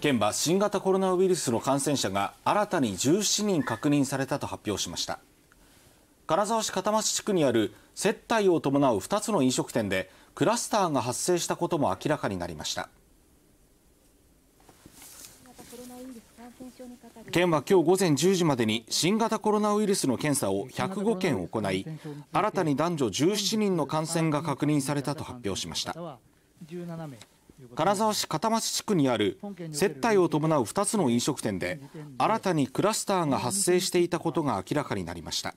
県は新型コロナウイルスの感染者が新たに17人確認されたと発表しました金沢市片町地区にある接待を伴う2つの飲食店でクラスターが発生したことも明らかになりました県は今日午前10時までに新型コロナウイルスの検査を105件行い新たに男女17人の感染が確認されたと発表しました名金沢市片町地区にある接待を伴う2つの飲食店で新たにクラスターが発生していたことが明らかになりました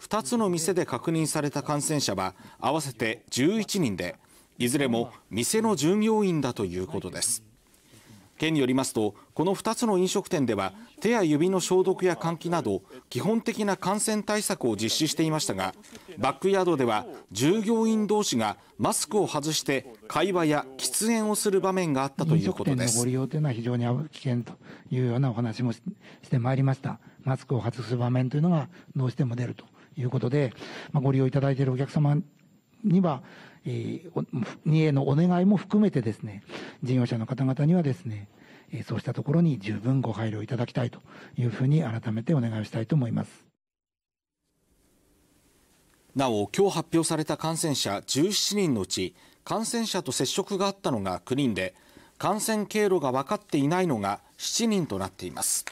2つの店で確認された感染者は合わせて11人でいずれも店の従業員だということです県によりますとこの2つの飲食店では手や指の消毒や換気など基本的な感染対策を実施していましたがバックヤードでは従業員同士がマスクを外して会話や喫煙をする場面があったということです飲食店のご利用というのは非常に危険というようなお話もしてまいりましたマスクを外す場面というのがどうしても出るということで、まあ、ご利用いただいているお客様には、えにへのお願いも含めてですね、事業者の方々にはですね、えそうしたところに十分ご配慮いただきたいというふうに改めてお願いをしたいと思います。なお、今日発表された感染者17人のうち、感染者と接触があったのが9人で、感染経路が分かっていないのが7人となっています。